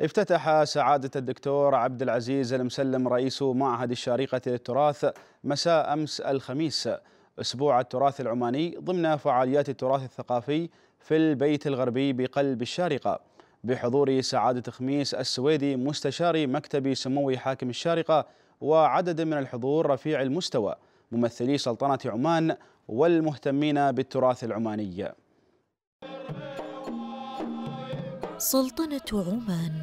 افتتح سعادة الدكتور عبد العزيز المسلم رئيس معهد الشارقة للتراث مساء أمس الخميس أسبوع التراث العماني ضمن فعاليات التراث الثقافي في البيت الغربي بقلب الشارقة بحضور سعادة خميس السويدي مستشار مكتب سمو حاكم الشارقة وعدد من الحضور رفيع المستوى ممثلي سلطنة عمان والمهتمين بالتراث العماني سلطنة عمان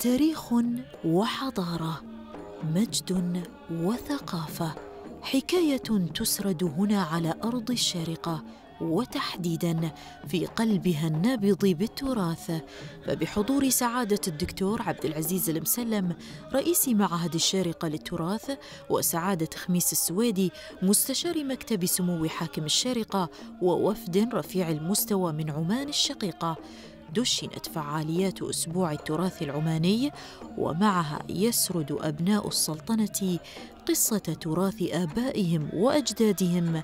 تاريخ وحضارة مجد وثقافة حكاية تسرد هنا على أرض الشارقة وتحديدا في قلبها النابض بالتراث فبحضور سعادة الدكتور عبد العزيز المسلم رئيس معهد الشارقة للتراث وسعادة خميس السويدي مستشار مكتب سمو حاكم الشارقة ووفد رفيع المستوى من عمان الشقيقة دشنت فعاليات أسبوع التراث العماني ومعها يسرد أبناء السلطنة قصة تراث آبائهم وأجدادهم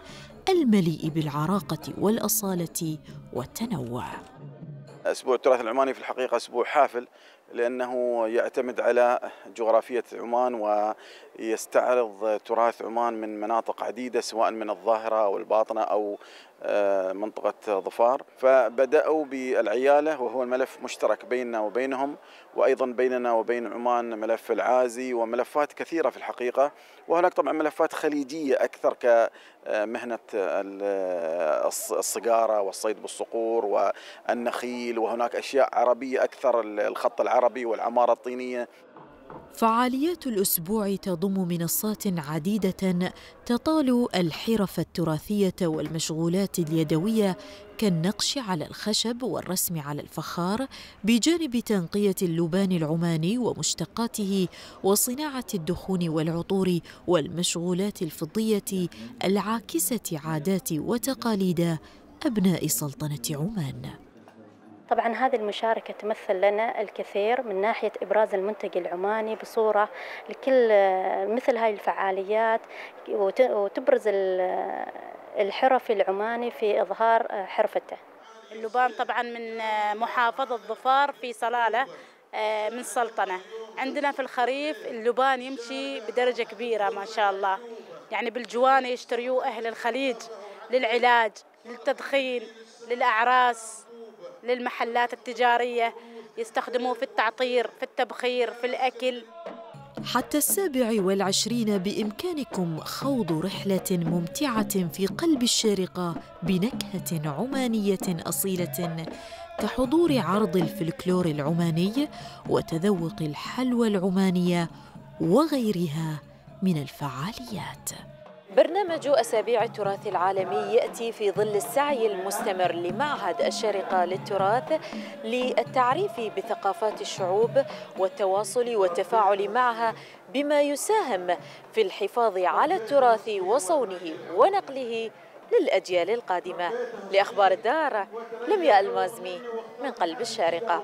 المليء بالعراقة والأصالة والتنوع. أسبوع التراث العماني في الحقيقة أسبوع حافل لأنه يعتمد على جغرافية عمان ويستعرض تراث عمان من مناطق عديدة سواء من الظاهرة أو الباطنة أو آه، منطقة ظفار فبدأوا بالعيالة وهو الملف مشترك بيننا وبينهم وأيضا بيننا وبين عمان ملف العازي وملفات كثيرة في الحقيقة وهناك طبعا ملفات خليجية أكثر كمهنة آه، آه، الصقارة والصيد بالصقور والنخيل وهناك أشياء عربية أكثر الخط العربي العربي والعمارة الطينية فعاليات الأسبوع تضم منصات عديدة تطال الحرف التراثية والمشغولات اليدوية كالنقش على الخشب والرسم على الفخار بجانب تنقية اللبان العماني ومشتقاته وصناعة الدخون والعطور والمشغولات الفضية العاكسة عادات وتقاليد أبناء سلطنة عمان طبعا هذه المشاركة تمثل لنا الكثير من ناحية إبراز المنتج العماني بصورة لكل مثل هاي الفعاليات وتبرز الحرفي العماني في إظهار حرفته اللبان طبعا من محافظة ظفار في صلالة آه، من سلطنة عندنا في الخريف اللبان يمشي بدرجة كبيرة ما شاء الله يعني بالجوانة يشتريوه أهل الخليج للعلاج للتدخين للأعراس للمحلات التجارية يستخدموه في التعطير في التبخير في الأكل حتى السابع والعشرين بإمكانكم خوض رحلة ممتعة في قلب الشارقة بنكهة عمانية أصيلة كحضور عرض الفلكلور العماني وتذوق الحلوى العمانية وغيرها من الفعاليات برنامج أسابيع التراث العالمي يأتي في ظل السعي المستمر لمعهد الشارقة للتراث للتعريف بثقافات الشعوب والتواصل والتفاعل معها بما يساهم في الحفاظ على التراث وصونه ونقله للأجيال القادمة لأخبار الدار لمياء المازمي من قلب الشارقة